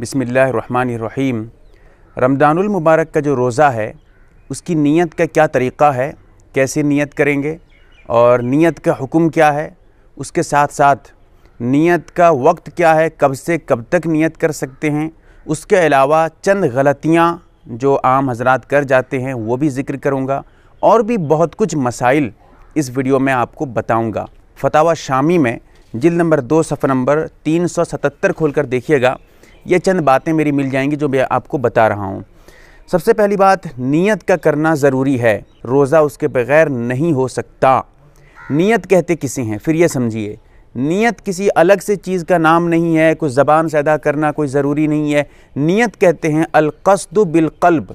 बसमीम रमदानमबारक का जो रोज़ा है उसकी नीयत का क्या तरीक़ा है कैसे नीयत करेंगे और नीयत का हुक्म क्या है उसके साथ साथ नीयत का वक्त क्या है कब से कब तक नीयत कर सकते हैं उसके अलावा चंद गलतियाँ जो आम हजरात कर जाते हैं वो भी ज़िक्र करूँगा और भी बहुत कुछ मसाइल इस वीडियो में आपको बताऊँगा फतावा शामी में जिल नंबर दो सफ़र नंबर तीन सौ सतहत्तर खोल कर देखिएगा ये चंद बातें मेरी मिल जाएंगी जो मैं आपको बता रहा हूँ सबसे पहली बात नीयत का करना ज़रूरी है रोज़ा उसके बग़ैर नहीं हो सकता नीयत कहते किसे हैं फिर ये समझिए नीयत किसी अलग से चीज़ का नाम नहीं है कुछ ज़बान से अदा करना कोई ज़रूरी नहीं है नीयत कहते हैं अलकसद बिलकल्ब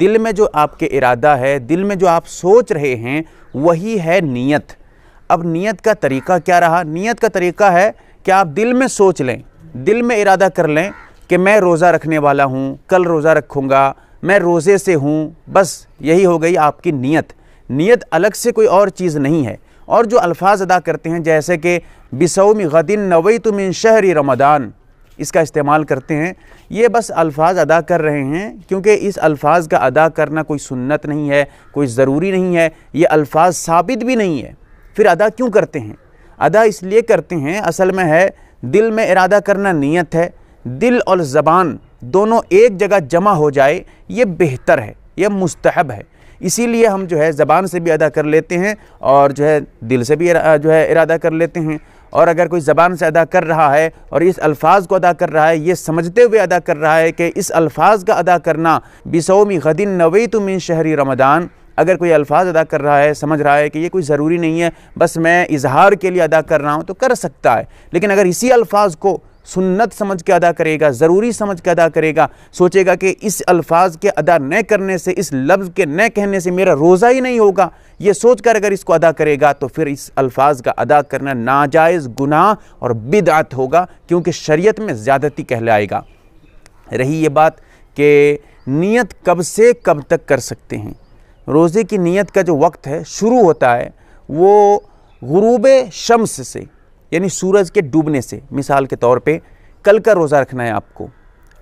दिल में जो आपके इरादा है दिल में जो आप सोच रहे हैं वही है नीयत अब नीयत का तरीका क्या रहा नीयत का तरीका है कि आप दिल में सोच लें दिल में इरादा कर लें कि मैं रोज़ा रखने वाला हूँ कल रोज़ा रखूँगा मैं रोज़े से हूँ बस यही हो गई आपकी नीयत नीयत अलग से कोई और चीज़ नहीं है और जो अल्फाज अदा करते हैं जैसे कि बिसौम गदिन नवई तुम इन शहर रमदान इसका इस्तेमाल करते हैं ये बस अल्फाज अदा कर रहे हैं क्योंकि इस अल्फाज का अदा करना कोई सुन्नत नहीं है कोई ज़रूरी नहीं है ये अल्फाज साबित भी नहीं है फिर अदा क्यों करते हैं अदा इसलिए करते हैं असल में है दिल में इरादा करना नीयत है दिल और ज़बान दोनों एक जगह जमा हो जाए ये बेहतर है यह मुस्तहब है इसीलिए हम जो है ज़बान से भी अदा कर लेते हैं और जो है दिल से भी जो है इरादा कर लेते हैं और अगर कोई ज़बान से अदा कर रहा है और इस अल्फाज को अदा कर रहा है ये समझते हुए अदा कर रहा है कि इस अल्फाज का अदा करना बिसोमी गदिन नवी तुमिन शहरी रमदान अगर कोई अल्फाज अदा कर रहा है समझ रहा है कि ये कोई ज़रूरी नहीं है बस मैं इजहार के लिए अदा कर रहा हूँ तो कर सकता है लेकिन अगर इसी अल्फाज को सुन्नत समझ के अदा करेगा ज़रूरी समझ के अदा करेगा सोचेगा कि इस अल्फाज के अदा न करने से इस लफ्ज़ के न कहने से मेरा रोज़ा ही नहीं होगा ये सोच कर अगर इसको अदा करेगा तो फिर इस अल्फाज का अदा करना नाजायज़ गुनाह और बिदात होगा क्योंकि शरीयत में ज़्यादती कहलाएगा रही ये बात कि नियत कब से कब तक कर सकते हैं रोज़े की नियत का जो वक्त है शुरू होता है वो गुरूब शम्स से यानी सूरज के डूबने से मिसाल के तौर पे कल का रोज़ा रखना है आपको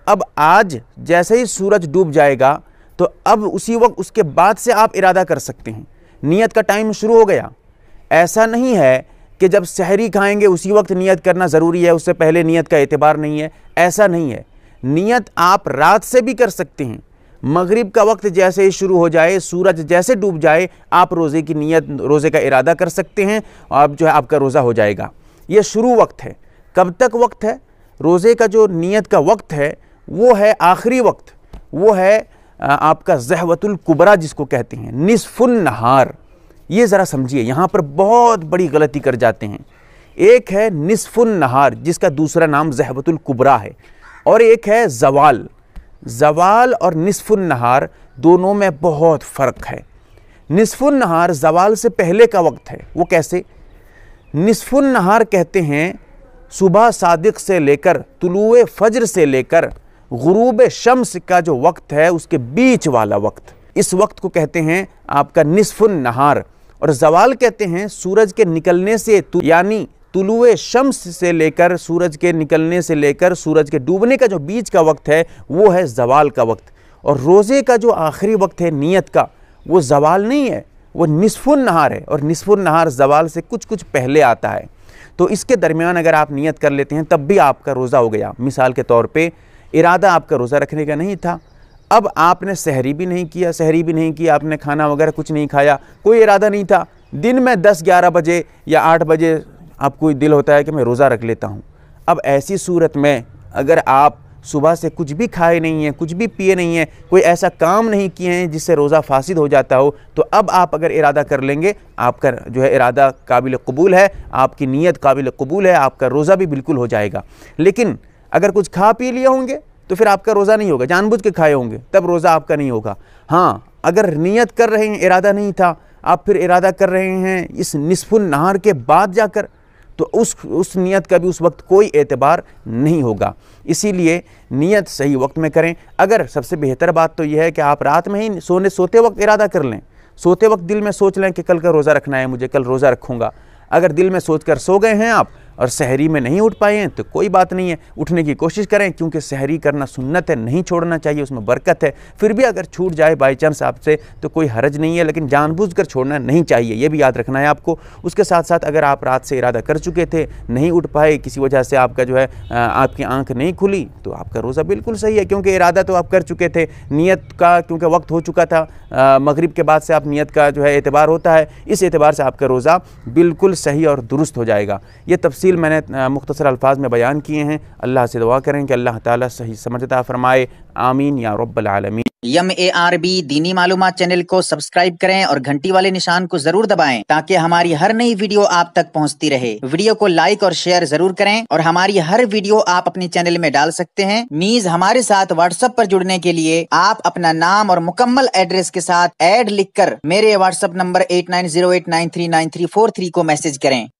अब आज जैसे ही सूरज डूब जाएगा तो अब उसी वक्त उसके बाद से आप इरादा कर सकते हैं नियत का टाइम शुरू हो गया ऐसा नहीं है कि जब शहरी खाएंगे उसी वक्त नियत करना ज़रूरी है उससे पहले नियत का एतबार नहीं है ऐसा नहीं है नियत आप रात से भी कर सकते हैं मगरिब का वक्त जैसे ही शुरू हो जाए सूरज जैसे डूब जाए आप रोज़े की नियत रोज़े का इरादा कर सकते हैं और आप जो है आपका रोज़ा हो जाएगा ये शुरू वक्त है कब तक वक्त है रोज़े का जो नियत का वक्त है वो है आखिरी वक्त वो है आपका जहवतुल कुबरा जिसको कहते हैं निसफुल नहार ये ज़रा समझिए यहाँ पर बहुत बड़ी गलती कर जाते हैं एक है निसफुल नहार जिसका दूसरा नाम जहवतुल कुबरा है और एक है जवाल जवाल और निसफुल नहार दोनों में बहुत फ़र्क है निसफुल नहार जवाल से पहले का वक्त है वो कैसे निसफुन नहार कहते हैं सुबह सादिक से लेकर तुलुए फजर से लेकर गुरूब शम्स का जो वक्त है उसके बीच वाला वक्त इस वक्त को कहते हैं आपका निसफुन नहार और जवाल कहते हैं सूरज के निकलने से यानी तुलुए शम्स से लेकर सूरज के निकलने से लेकर सूरज के डूबने का जो बीच का वक्त है वो है जवाल का वक्त और रोज़े का जो आखिरी वक्त है नियत का वो जवाल नहीं है वो निस्फुन नहार है और निस्फुन नहार जवाल से कुछ कुछ पहले आता है तो इसके दरमियान अगर आप नियत कर लेते हैं तब भी आपका रोज़ा हो गया मिसाल के तौर पे इरादा आपका रोज़ा रखने का नहीं था अब आपने सहरी भी नहीं किया सहरी भी नहीं किया आपने खाना वगैरह कुछ नहीं खाया कोई इरादा नहीं था दिन में दस ग्यारह बजे या आठ बजे आपको दिल होता है कि मैं रोज़ा रख लेता हूँ अब ऐसी सूरत में अगर आप सुबह से कुछ भी खाए नहीं है कुछ भी पिए नहीं है कोई ऐसा काम नहीं किए हैं जिससे रोज़ा फासिद हो जाता हो तो अब आप अगर इरादा कर लेंगे आपका जो है इरादा काबिल कबूल है आपकी नीयत काबिल कबूल है आपका रोज़ा भी बिल्कुल हो जाएगा लेकिन अगर कुछ खा पी लिए होंगे तो फिर आपका रोज़ा नहीं होगा जानबूझ के खाए होंगे तब रोज़ा आपका नहीं होगा हाँ अगर नीयत कर रहे हैं इरादा नहीं था आप फिर इरादा कर रहे हैं इस नसफुल नहार के बाद जाकर तो उस उस नियत का भी उस वक्त कोई एतबार नहीं होगा इसीलिए नियत सही वक्त में करें अगर सबसे बेहतर बात तो यह है कि आप रात में ही सोने सोते वक्त इरादा कर लें सोते वक्त दिल में सोच लें कि कल का रोज़ा रखना है मुझे कल रोज़ा रखूँगा अगर दिल में सोच कर सो गए हैं आप और शहरी में नहीं उठ पाए हैं तो कोई बात नहीं है उठने की कोशिश करें क्योंकि शहरी करना सुन्नत है नहीं छोड़ना चाहिए उसमें बरकत है फिर भी अगर छूट जाए बाई चांस आपसे तो कोई हरज नहीं है लेकिन जानबूझ कर छोड़ना नहीं चाहिए यह भी याद रखना है आपको उसके साथ साथ अगर आप रात से इरादा कर चुके थे नहीं उठ पाए किसी वजह से आपका जो है आपकी आंख नहीं खुली तो आपका रोज़ा बिल्कुल सही है क्योंकि इरादा तो आप कर चुके थे नीयत का क्योंकि वक्त हो चुका था मगरिब के बाद से आप नीयत का जो है एतबार होता है इस एतबार से आपका रोज़ा बिल्कुल सही और दुरुस्त हो जाएगा ये तफसीर तफसील मैंने मुख्तर अल्फाज में बयान किए हैं अल्लाह से दुआ करें कि अल्लाह ताला सही समझता फरमाए आमीन या रब्बलमीन यम ए आर बी दीनी मालूम चैनल को सब्सक्राइब करें और घंटी वाले निशान को जरूर दबाएं ताकि हमारी हर नई वीडियो आप तक पहुंचती रहे वीडियो को लाइक और शेयर जरूर करें और हमारी हर वीडियो आप अपने चैनल में डाल सकते हैं मीज हमारे साथ व्हाट्सएप पर जुड़ने के लिए आप अपना नाम और मुकम्मल एड्रेस के साथ एड लिख मेरे WhatsApp number eight nine zero nine three nine three four three को मैसेज करें